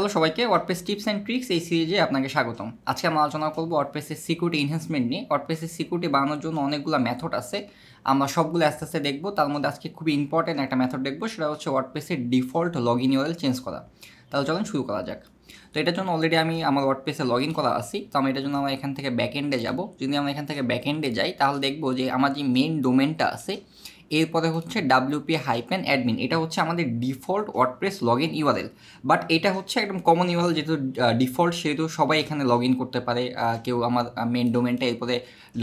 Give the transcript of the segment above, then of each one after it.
hello সবাইকে WordPress tips and tricks এই সিরিজে আপনাকে স্বাগতম আজকে আমরা আলোচনা করবো ওয়ার্ডপ্রেসের সিকিউরিটি এনহ্যান্সমেন্ট নিয়ে ওয়ার্ডপ্রেসের সিকিউরিটি বানানোর জন্য অনেকগুলো মেথড আছে আমরা সবগুলো আস্তে আস্তে দেখবো তার মধ্যে আজকে খুবই ইম্পর্ট্যান্ট একটা মেথড দেখবো সেটা হচ্ছে ওয়ার্ডপ্রেসের default log in well change করা তাহলে চলুন শুরু করা যাক তো এটার জন্য অলরেডি আমি আমার ওয়ার্ডপ্রেসে লগ ইন করা আসি তো আমি এটার জন্য আমার এখান থেকে ব্যাকএন্ডে যাব যদি আমরা এখান থেকে ব্যাকএন্ডে যাই তাহলে দেখবো যে আমার যে মেন ডোমেনটা আছে এরপরে হচ্ছে ডাব্লিউপি হাইপেন অ্যাডমিন এটা হচ্ছে আমাদের default WordPress log in URL but এটা হচ্ছে একদম কমন ইউআরএল যেহেতু ডিফল্ট সেহেতু সবাই এখানে লগ ইন করতে পারে কেউ আমার মেন ডোমেনটা এরপরে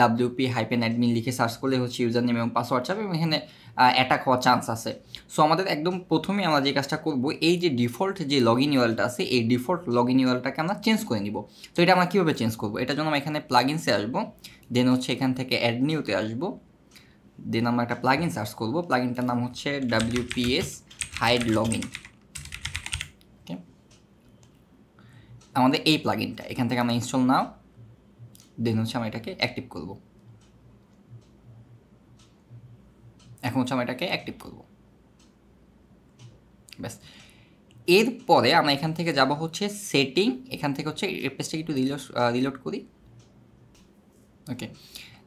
ডাব্লিউপি হাইপেন অ্যাডমিন লিখে সার্চ করলে হচ্ছে ইউজার নেম এবং পাসওয়ার্ড চাপ এবং এখানে অ্যাটাক হওয়ার চান্স আছে সো আমাদের একদম প্রথমে আমরা যে কাজটা করব এই যে ডিফল্ট যে লগ ইন ইউআরএলটা আছে এই ডিফল্ট লগ ইন ইউআরএলটাকে আমরা চেঞ্জ করে নিব তো এটা আমরা কীভাবে চেঞ্জ করবো এটার জন্য আমরা এখানে ইনসে আসবো দেন হচ্ছে এখান থেকে অ্যাড নিউতে আসবো দেন আমরা একটা প্লাগিন সার্চ করব প্লাগিনটার নাম হচ্ছে ডাব্লিউপিএস হাইড লগইন ওকে আমাদের এই প্লাগিনটা এখান থেকে আমরা ইনস্টল নাও দেন হচ্ছে আমরা এটাকে অ্যাক্টিভ করব এখন হচ্ছে আমরা এটাকে অ্যাক্টিভ করব ব্যাস এরপরে আমরা এখান থেকে যাব হচ্ছে সেটিং এখান থেকে হচ্ছে পেজটাকে একটু রিলোড করি ওকে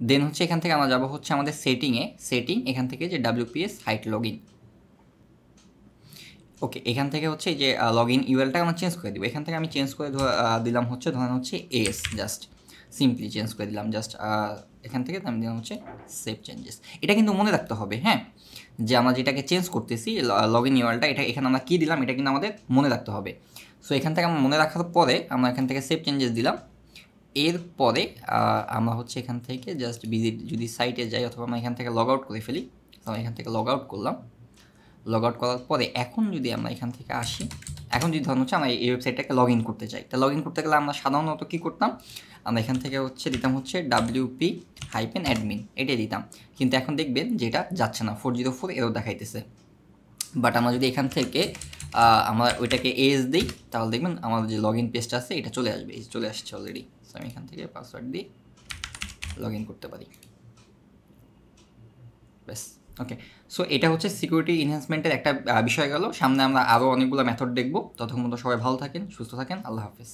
দেন হচ্ছে এখান থেকে আমরা যাবো হচ্ছে আমাদের সেটিংয়ে সেটিং এখান থেকে যে WPS height log in okay এখান থেকে হচ্ছে যে লগ ইন ইউএলটা আমরা চেঞ্জ করে দেবো এখান থেকে আমি চেঞ্জ করে দিলাম হচ্ছে ধরেন হচ্ছে এস জাস্ট সিম্পলি চেঞ্জ করে দিলাম জাস্ট এখান থেকে আমি দিলাম হচ্ছে সেফ চেঞ্জেস এটা কিন্তু মনে রাখতে হবে হ্যাঁ যে আমরা যেটাকে চেঞ্জ করতেছি লগ ইন ইউআরটা এটা এখানে আমরা কী দিলাম এটা কিন্তু আমাদের মনে রাখতে হবে সো এখান থেকে আমরা মনে রাখার পরে আমরা এখান থেকে সেফ চেঞ্জেস দিলাম এরপরে আমরা হচ্ছে এখান থেকে জাস্ট ভিজিট যদি সাইটে যাই অথবা আমরা এখান থেকে লগ আউট করে ফেলি আমরা এখান থেকে লগ আউট করলাম লগ আউট করার পরে এখন যদি আমরা এখান থেকে আসি এখন যদি ধরুন হচ্ছে আমরা এই ওয়েবসাইটটাকে লগ ইন করতে চাই তা লগ ইন করতে গেলে আমরা সাধারণত কী করতাম আমরা এখান থেকে হচ্ছে দিতাম হচ্ছে ডাব্লিউপি হাইপেন অ্যাডমিন এটাই দিতাম কিন্তু এখন দেখবেন যেটা যাচ্ছে না ফোর জিরো ফোর এরও দেখাইতেছে বাট আমরা যদি এখান থেকে আমরা ওইটাকে এস দিই তাহলে দেখবেন আমাদের যে লগ ইন পেজটা আছে এটা চলে আসবে চলে আসছে অলরেডি আমি এখান থেকে পাসওয়ার্ড দিয়ে লগ ইন করতে পারি ব্যাস ওকে সো এটা হচ্ছে সিকিউরিটি এনহ্যান্সমেন্টের একটা বিষয় গেল সামনে আমরা আরও অনেকগুলো মেথড দেখব ততক্ষণ মতো সবাই ভালো থাকেন সুস্থ থাকেন আল্লাহ হাফিজ